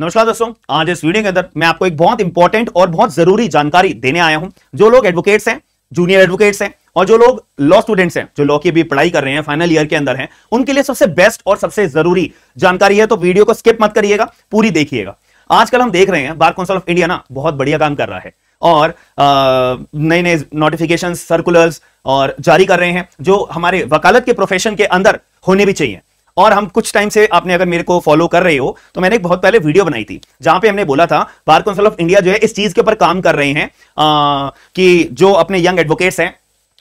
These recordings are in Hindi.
नमस्कार दोस्तों आज इस वीडियो के अंदर मैं आपको एक बहुत इंपॉर्टेंट और बहुत जरूरी जानकारी देने आया हूं जो लोग एडवोकेट्स हैं जूनियर एडवोकेट्स हैं और जो लोग लॉ स्टूडेंट्स हैं जो लॉ की भी पढ़ाई कर रहे हैं फाइनल ईयर के अंदर हैं उनके लिए सबसे बेस्ट और सबसे जरूरी जानकारी है तो वीडियो को स्किप मत करिएगा पूरी देखिएगा आजकल हम देख रहे हैं बार काउंसिल ऑफ इंडिया ना बहुत बढ़िया काम कर रहा है और नए नए नोटिफिकेशन सर्कुलर्स और जारी कर रहे हैं जो हमारे वकालत के प्रोफेशन के अंदर होने भी चाहिए और हम कुछ टाइम से आपने अगर मेरे को फॉलो कर रहे हो तो मैंने एक बहुत पहले वीडियो बनाई थी जहां पे हमने बोला था बार काउंसिल ऑफ इंडिया जो है इस चीज के ऊपर काम कर रहे हैं आ, कि जो अपने यंग एडवोकेट्स हैं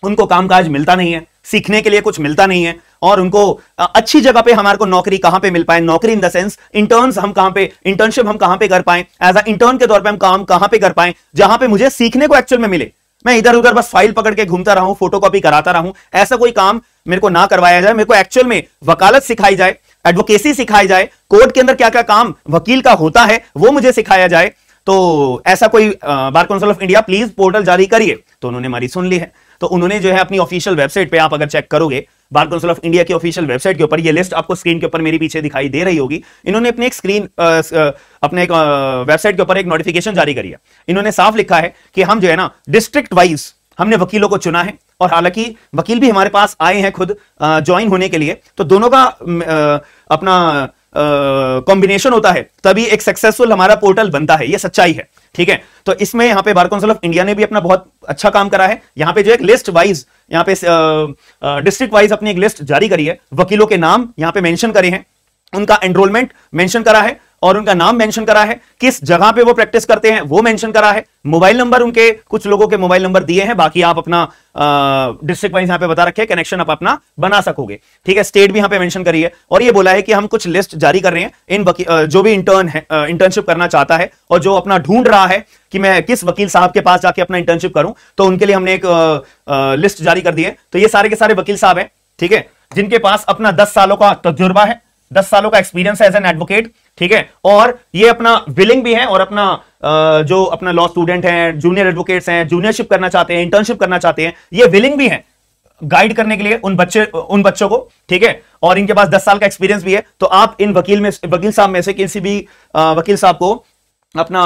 उनको कामकाज मिलता नहीं है सीखने के लिए कुछ मिलता नहीं है और उनको अच्छी जगह पे हमारे को नौकरी कहां पे मिल पाए नौकरी इन द सेंस इंटर्न हम कहां पे इंटर्नशिप हम कहां पे कर पाए एज अ इंटर्न के तौर पे हम काम कहां पे कर पाए जहां पे मुझे सीखने को एक्चुअल में मिले मैं इधर उधर बस फाइल पकड़ के घूमता रहा हूं फोटोकॉपी कराता रहा हूं ऐसा कोई काम मेरे को ना करवाया जाए मेरे को एक्चुअल में वकालत सिखाई जाए एडवोकेसी सिखाई जाए कोर्ट के अंदर क्या क्या काम वकील का होता है वो मुझे सिखाया जाए तो ऐसा कोई Bar Council of India please portal जारी करिए तो उन्होंने हमारी सुन ली है तो उन्होंने जो है अपनी ऑफिशियल वेबसाइट पे आप अगर चेक करोगे बार काउंसिल ऑफ इंडिया की ऑफिशियल वेबसाइट के ऊपर ये लिस्ट आपको स्क्रीन के ऊपर मेरे पीछे दिखाई दे रही होगी इन्होंने अपने एक स्क्रीन अपने एक वेबसाइट के ऊपर एक नोटिफिकेशन जारी करी है इन्होंने साफ लिखा है कि हम जो है ना डिस्ट्रिक्ट वाइज हमने वकीलों को चुना है और हालांकि वकील भी हमारे पास आए हैं खुद ज्वाइन होने के लिए तो दोनों का आ, अपना कॉम्बिनेशन होता है तभी एक सक्सेसफुल हमारा पोर्टल बनता है ये सच्चाई है ठीक है तो इसमें यहाँ पे बार काउंसिल ऑफ इंडिया ने भी अपना बहुत अच्छा काम करा है यहाँ पे जो एक लिस्ट वाइज यहाँ पे डिस्ट्रिक्ट वाइज अपनी एक लिस्ट जारी करी है वकीलों के नाम यहाँ पे मेंशन करे हैं उनका एनरोलमेंट मेंशन करा है और उनका नाम मेंशन करा है किस जगह पे वो प्रैक्टिस करते हैं वो मेंशन करा है मोबाइल नंबर उनके कुछ लोगों के मोबाइल नंबर दिए हैं बाकी आप अपना डिस्ट्रिक्ट वाइज यहां पे बता रखे कनेक्शन आप अपना बना सकोगे ठीक है स्टेट भी यहां पे मेंशन करी है और ये बोला है कि हम कुछ लिस्ट जारी कर रहे हैं इन जो भी इंटर्न है इंटर्नशिप करना चाहता है और जो अपना ढूंढ रहा है कि मैं किस वकील साहब के पास जाके अपना इंटर्नशिप करूं तो उनके लिए हमने एक लिस्ट जारी कर दी है तो ये सारे के सारे वकील साहब हैं ठीक है जिनके पास अपना दस सालों का तजुर्बा है दस सालों का एक्सपीरियंस है एज एन एडवोकेट ठीक है और ये अपना विलिंग भी है और अपना जो अपना लॉ स्टूडेंट है जूनियर एडवोकेट्स हैं जूनियरशिप करना चाहते हैं इंटर्नशिप करना चाहते हैं ये विलिंग भी है गाइड करने के लिए उन बच्चे उन बच्चों को ठीक है और इनके पास 10 साल का एक्सपीरियंस भी है तो आप इन वकील में वकील साहब में से किसी भी वकील साहब को अपना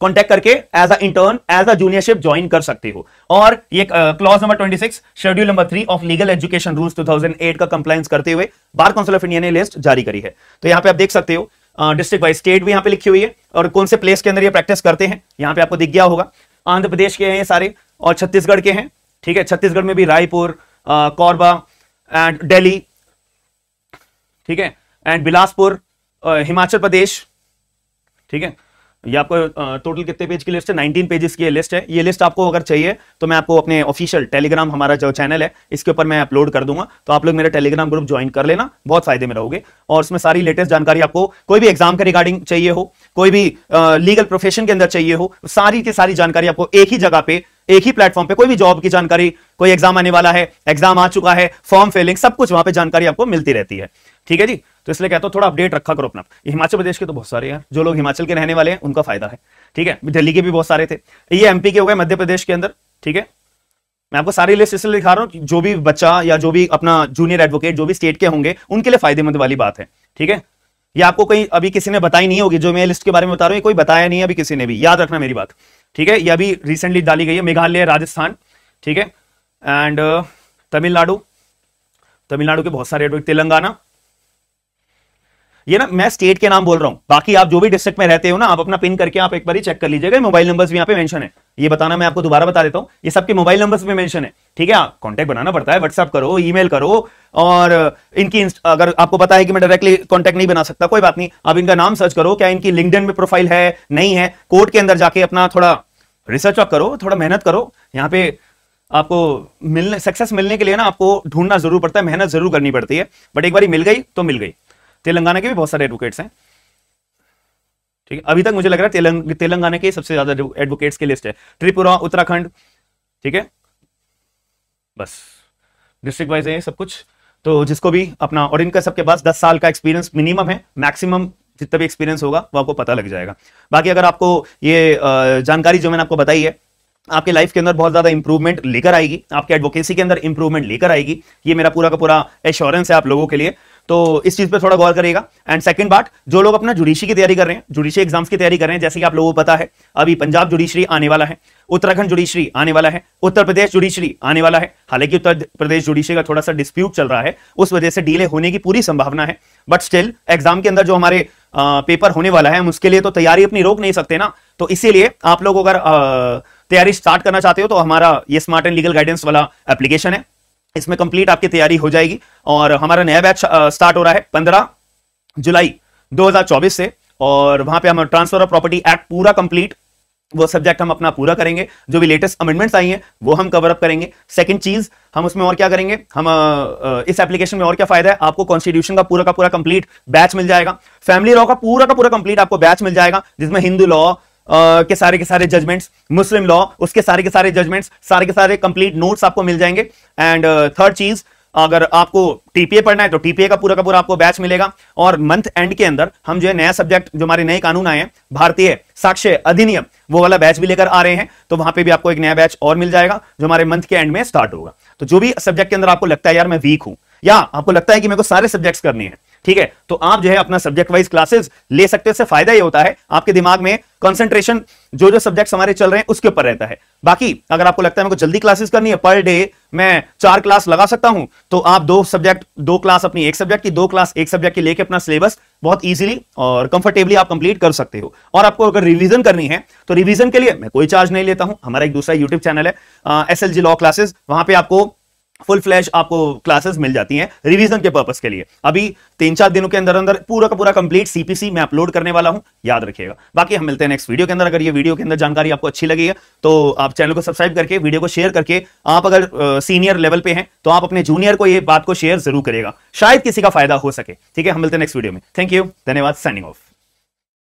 कांटेक्ट करके as a intern as a juniorship join कर सकते हो और ये clause number 26 schedule number three of legal education rules 2008 का कंप्लाइंस करते हुए बार काउंसिल ऑफ इंडिया ने लिस्ट जारी करी है तो यहां पे आप देख सकते हो डिस्ट्रिक्ट वाइज स्टेट भी यहाँ पे लिखी हुई है और कौन से प्लेस के अंदर ये प्रैक्टिस करते हैं यहाँ पे आपको दिख गया होगा आंध्र प्रदेश के हैं ये सारे और छत्तीसगढ़ के हैं ठीक है छत्तीसगढ़ में भी रायपुर कोरबा एंड डेली ठीक है एंड बिलासपुर हिमाचल प्रदेश ठीक है ये आपको टोटल कितने पेज की लिस्ट है 19 पेजेस की ये लिस्ट है ये लिस्ट आपको अगर चाहिए तो मैं आपको अपने ऑफिशियल टेलीग्राम हमारा जो चैनल है इसके ऊपर मैं अपलोड कर दूंगा तो आप लोग मेरा टेलीग्राम ग्रुप ज्वाइन कर लेना बहुत फायदे में रहोगे और उसमें सारी लेटेस्ट जानकारी आपको कोई भी एग्जाम के रिगार्डिंग चाहिए हो कोई भी लीगल प्रोफेशन के अंदर चाहिए हो सारी की सारी जानकारी आपको एक ही जगह पे एक ही प्लेटफॉर्म पे कोई भी जॉब की जानकारी कोई एग्जाम आने वाला है एग्जाम आ चुका है फॉर्म फिलिंग सब कुछ वहां पर जानकारी आपको मिलती रहती है ठीक है जी तो इसलिए कहता हूँ थोड़ा अपडेट रखा करो अपना हिमाचल प्रदेश के तो बहुत सारे यार जो लोग हिमाचल के रहने वाले हैं उनका फायदा है ठीक है दिल्ली के भी बहुत सारे थे ये एमपी के हो गए मध्य प्रदेश के अंदर ठीक है मैं आपको सारी लिस्ट इसलिए दिखा रहा हूँ जो भी बच्चा या जो भी अपना जूनियर एडवोकेट जो भी स्टेट के होंगे उनके लिए फायदेमंद वाली बात है ठीक है ये आपको कहीं अभी किसी ने बताई नहीं होगी जो मैं लिस्ट के बारे में बता रहा हूँ कोई बताया नहीं है अभी किसी ने भी याद रखना मेरी बात ठीक है ये अभी रिसेंटली डाली गई है मेघालय राजस्थान ठीक है एंड uh, तमिलनाडु तमिलनाडु के बहुत सारे एडवोकेट तेलंगाना ये ना मैं स्टेट के नाम बोल रहा हूँ बाकी आप जो भी डिस्ट्रिक्ट में रहते हो ना आप अपना पिन करके आप एक बार ही चेक कर लीजिएगा मोबाइल नंबर भी यहाँ पे मेंशन है ये बताना मैं आपको दोबारा बता देता हूँ ये सबके मोबाइल नंबर में मेंशन है ठीक है कॉन्टेक्ट बनाना पड़ता है व्हाट्सअप करो ईमेल करो और इनकी अगर आपको पता है कि मैं डायरेक्टली कॉन्टेक्ट नहीं बना सकता कोई बात नहीं आप इनका नाम सर्च करो क्या इनकी लिंकडन में प्रोफाइल है नहीं है कोर्ट के अंदर जाके अपना थोड़ा रिसर्च आप करो थोड़ा मेहनत करो यहाँ पे आपको मिलने सक्सेस मिलने के लिए ना आपको ढूंढना जरूर पड़ता है मेहनत जरूर करनी पड़ती है बट एक बार मिल गई तो मिल गई तेलंगाना के भी बहुत सारे एडवोकेट्स हैं ठीक है अभी तक मुझे लग रहा है तेलंग, तेलंगाना के सबसे ज्यादा एडवोकेट्स की लिस्ट है त्रिपुरा उत्तराखंड ठीक है बस डिस्ट्रिक्ट वाइज है सब कुछ तो जिसको भी अपना और इनका सबके पास दस साल का एक्सपीरियंस मिनिमम है मैक्सिमम जितना भी एक्सपीरियंस होगा वो आपको पता लग जाएगा बाकी अगर आपको ये जानकारी जो मैंने आपको बताई है आपके लाइफ के अंदर बहुत ज्यादा इंप्रूवमेंट लेकर आएगी आपके एडवोकेसी के अंदर इंप्रूवमेंट लेकर आएगी ये मेरा पूरा का पूरा एश्योरेंस है आप लोगों के लिए तो इस चीज पर थोड़ा गौर करेगा एंड सेकंड बात जो लोग अपना जुडिशी की तैयारी कर रहे हैं जुडिशी एग्जाम्स की तैयारी कर रहे हैं जैसे कि आप लोगों को पता है अभी पंजाब जुडिशरी आने वाला है उत्तराखंड जुडिशरी आने वाला है उत्तर प्रदेश जुडिशरी आने वाला है हालांकि उत्तर प्रदेश जुडिशरी का थोड़ा सा डिस्प्यूट चल रहा है उस वजह से डीले होने की पूरी संभावना है बट स्टिल एग्जाम के अंदर जो हमारे पेपर होने वाला है हम उसके लिए तो तैयारी अपनी रोक नहीं सकते ना तो इसीलिए आप लोग अगर तैयारी स्टार्ट करना चाहते हो तो हमारा ये स्मार्ट एंड लीगल गाइडेंस वाला एप्लीकेशन है इसमें कंप्लीट आपकी तैयारी हो जाएगी और हमारा नया बैच स्टार्ट हो रहा है पंद्रह जुलाई 2024 से और वहां पे हम ट्रांसफर ऑफ प्रॉपर्टी एक्ट पूरा कंप्लीट वो सब्जेक्ट हम अपना पूरा करेंगे जो भी लेटेस्ट अमेंडमेंट्स आई हैं वो हम कवर अप करेंगे सेकंड चीज हम उसमें और क्या करेंगे हम इस एप्लीकेशन में और क्या फायदा है आपको कॉन्स्टिट्यूशन का पूरा का पूरा कंप्लीट बैच मिल जाएगा फैमिली लॉ का पूरा का पूरा कंप्लीट आपको बैच मिल जाएगा जिसमें हिंदू लॉ के सारे के सारे जजमेंट्स मुस्लिम लॉ उसके सारे के सारे जजमेंट्स सारे के सारे कंप्लीट नोट्स आपको मिल जाएंगे एंड थर्ड चीज अगर आपको टीपीए पढ़ना है तो टीपीए का पूरा का पूरा आपको बैच मिलेगा और मंथ एंड के अंदर हम जो है नया सब्जेक्ट जो हमारे नए कानून आए हैं भारतीय साक्ष्य अधिनियम वो वाला बैच भी लेकर आ रहे हैं तो वहां पे भी आपको एक नया बैच और मिल जाएगा जो हमारे मंथ के एंड में स्टार्ट होगा तो जो भी सब्जेक्ट के अंदर आपको लगता है यार मैं वीक हूं या आपको लगता है कि मेरे को सारे सब्जेक्ट करने हैं ठीक है तो आप जो है अपना सब्जेक्ट वाइज क्लासेस ले सकते हो फायदा ये होता है आपके दिमाग में कंसंट्रेशन जो जो सब्जेक्ट्स हमारे चल रहे हैं उसके ऊपर रहता है बाकी अगर आपको लगता है मेरे को जल्दी क्लासेस करनी है पर डे मैं चार क्लास लगा सकता हूं तो आप दो सब्जेक्ट दो क्लास अपनी एक सब्जेक्ट की दो क्लास एक सब्जेक्ट की लेके अपना सिलेबस बहुत इजीली और कंफर्टेबली आप कंप्लीट कर सकते हो और आपको अगर रिविजन करनी है तो रिविजन के लिए मैं कोई चार्ज नहीं लेता हूं हमारा एक दूसरा यूट्यूब चैनल है S L G law classes वहां पर आपको फुल फ्लैश आपको क्लासेस मिल जाती हैं रिवीजन के पर्पस के लिए अभी तीन चार दिनों के अंदर अंदर पूरा का पूरा कंप्लीट सीपीसी मैं अपलोड करने वाला हूं याद रखिएगा बाकी हम मिलते हैं नेक्स्ट वीडियो के अंदर अगर ये वीडियो के अंदर जानकारी आपको अच्छी लगी है तो आप चैनल को सब्सक्राइब करके वीडियो को शेयर करके आप अगर सीनियर लेवल पे हैं तो आप अपने जूनियर को ये बात को शेयर जरूर करेगा शायद किसी का फायदा हो सके ठीक है हम मिलते हैं नेक्स्ट वीडियो में थैंक यू धन्यवाद सैनिंग ऑफ